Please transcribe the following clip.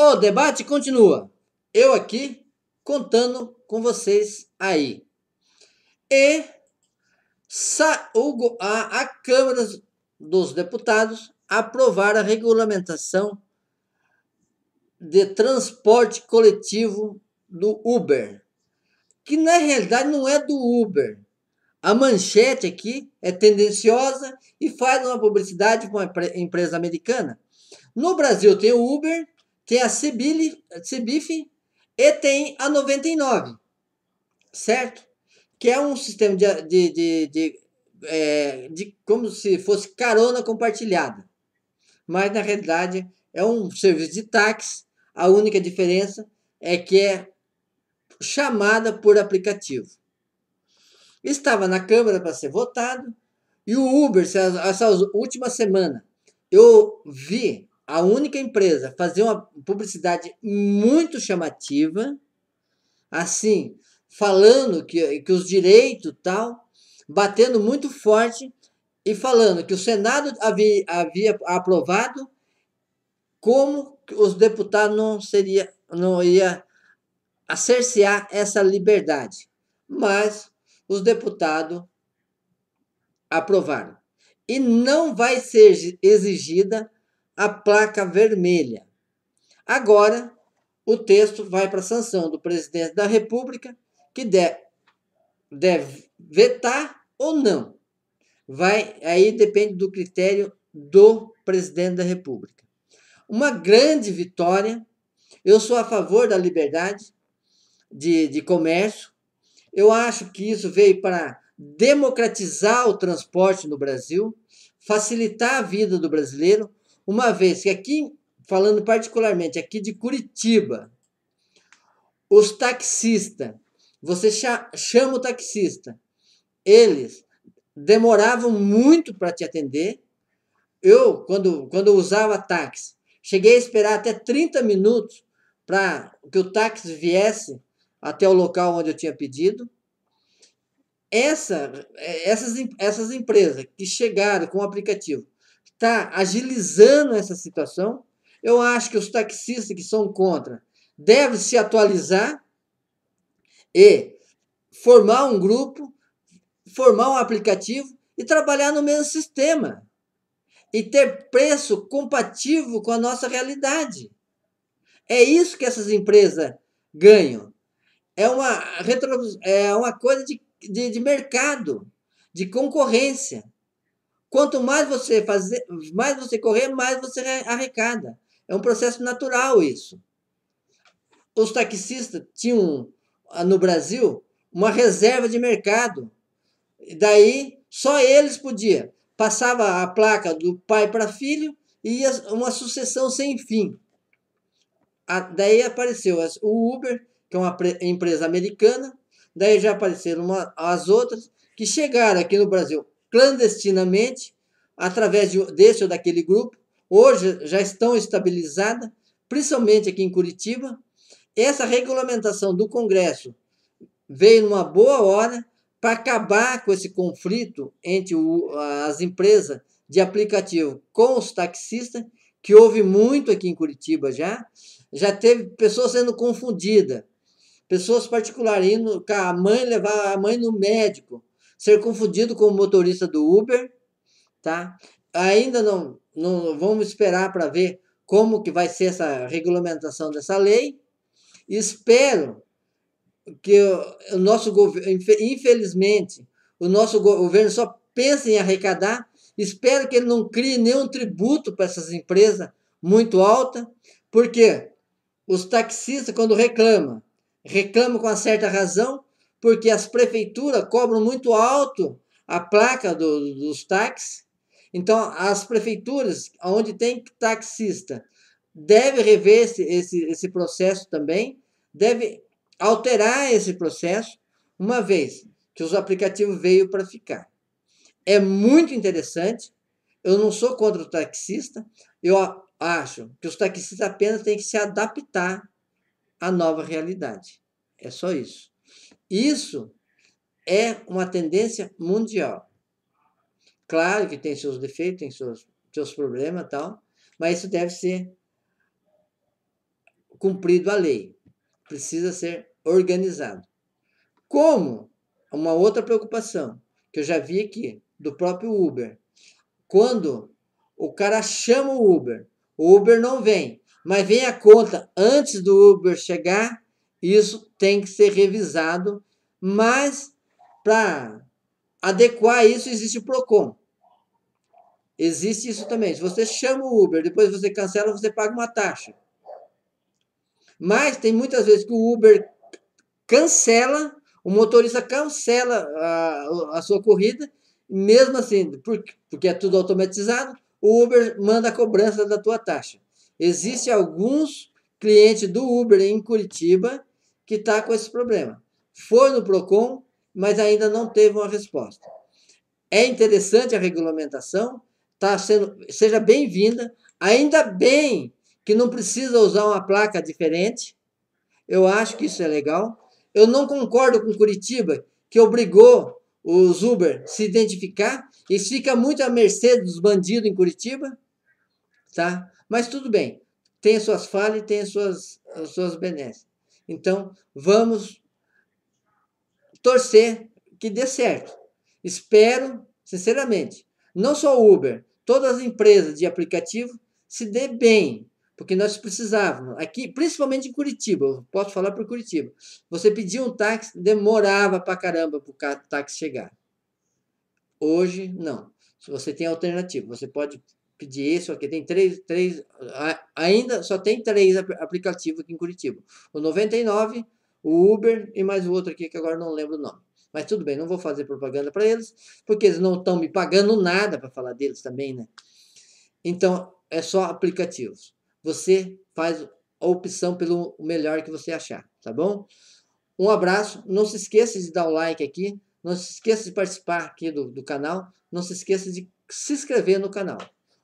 O debate continua. Eu aqui contando com vocês aí. E a, a Câmara dos Deputados aprovar a regulamentação de transporte coletivo do Uber, que na realidade não é do Uber. A manchete aqui é tendenciosa e faz uma publicidade com uma empresa americana. No Brasil tem o Uber, tem é a Cebif, e tem a 99, certo? Que é um sistema de, de, de, de, é, de como se fosse carona compartilhada. Mas na realidade é um serviço de táxi. A única diferença é que é chamada por aplicativo. Estava na Câmara para ser votado e o Uber, essa última semana, eu vi a única empresa fazer uma publicidade muito chamativa, assim, falando que, que os direitos tal, batendo muito forte e falando que o Senado havia, havia aprovado como os deputados não seria não ia cercear essa liberdade. Mas os deputados aprovaram. E não vai ser exigida a placa vermelha. Agora, o texto vai para a sanção do presidente da República, que deve, deve vetar ou não. Vai, aí depende do critério do presidente da República. Uma grande vitória. Eu sou a favor da liberdade de, de comércio. Eu acho que isso veio para democratizar o transporte no Brasil, facilitar a vida do brasileiro, uma vez que aqui, falando particularmente aqui de Curitiba, os taxistas, você chama o taxista, eles demoravam muito para te atender. Eu, quando, quando usava táxi, cheguei a esperar até 30 minutos para que o táxi viesse até o local onde eu tinha pedido. Essa, essas, essas empresas que chegaram com o aplicativo está agilizando essa situação. Eu acho que os taxistas que são contra devem se atualizar e formar um grupo, formar um aplicativo e trabalhar no mesmo sistema e ter preço compatível com a nossa realidade. É isso que essas empresas ganham. É uma, retro, é uma coisa de, de, de mercado, de concorrência. Quanto mais você fazer, mais você correr, mais você arrecada. É um processo natural isso. Os taxistas tinham ah, no Brasil uma reserva de mercado. Daí só eles podiam. Passava a placa do pai para filho e ia uma sucessão sem fim. daí apareceu o Uber, que é uma empresa americana. Daí já apareceram uma, as outras que chegaram aqui no Brasil clandestinamente, através de, desse ou daquele grupo, hoje já estão estabilizadas, principalmente aqui em Curitiba. Essa regulamentação do Congresso veio numa boa hora para acabar com esse conflito entre o, as empresas de aplicativo com os taxistas, que houve muito aqui em Curitiba já. Já teve pessoas sendo confundidas, pessoas particulares indo com a mãe levar a mãe no médico ser confundido com o motorista do Uber, tá? Ainda não, não vamos esperar para ver como que vai ser essa regulamentação dessa lei. Espero que o, nosso governo, infelizmente, o nosso governo só pensa em arrecadar. Espero que ele não crie nenhum tributo para essas empresas muito alta, porque os taxistas, quando reclamam, reclamam com uma certa razão, porque as prefeituras cobram muito alto a placa do, dos táxis. Então, as prefeituras, onde tem taxista, deve rever esse, esse, esse processo também, deve alterar esse processo, uma vez que os aplicativos veio para ficar. É muito interessante. Eu não sou contra o taxista. Eu acho que os taxistas apenas têm que se adaptar à nova realidade. É só isso. Isso é uma tendência mundial. Claro que tem seus defeitos, tem seus, seus problemas tal, mas isso deve ser cumprido a lei. Precisa ser organizado. Como? Uma outra preocupação que eu já vi aqui, do próprio Uber. Quando o cara chama o Uber, o Uber não vem, mas vem a conta antes do Uber chegar, isso tem que ser revisado, mas para adequar isso existe o Procon. Existe isso também. Se você chama o Uber, depois você cancela, você paga uma taxa. Mas tem muitas vezes que o Uber cancela, o motorista cancela a, a sua corrida, mesmo assim, porque é tudo automatizado, o Uber manda a cobrança da tua taxa. Existem alguns clientes do Uber em Curitiba que está com esse problema. Foi no PROCON, mas ainda não teve uma resposta. É interessante a regulamentação, tá sendo, seja bem-vinda. Ainda bem que não precisa usar uma placa diferente. Eu acho que isso é legal. Eu não concordo com Curitiba, que obrigou os Uber se identificar. Isso fica muito à mercê dos bandidos em Curitiba. Tá? Mas tudo bem. Tem suas falhas e tem suas, suas benesses. Então, vamos torcer que dê certo. Espero, sinceramente, não só o Uber, todas as empresas de aplicativo se dê bem, porque nós precisávamos, aqui, principalmente em Curitiba, eu posso falar por Curitiba, você pedia um táxi, demorava pra caramba para o táxi chegar. Hoje, não. Se você tem alternativa, você pode pedir isso aqui. Tem três, três ainda só tem três aplicativos aqui em Curitiba. O 99, o Uber e mais o outro aqui que agora não lembro o nome. Mas tudo bem, não vou fazer propaganda para eles, porque eles não estão me pagando nada para falar deles também, né? Então, é só aplicativos. Você faz a opção pelo melhor que você achar, tá bom? Um abraço, não se esqueça de dar o like aqui, não se esqueça de participar aqui do, do canal, não se esqueça de se inscrever no canal.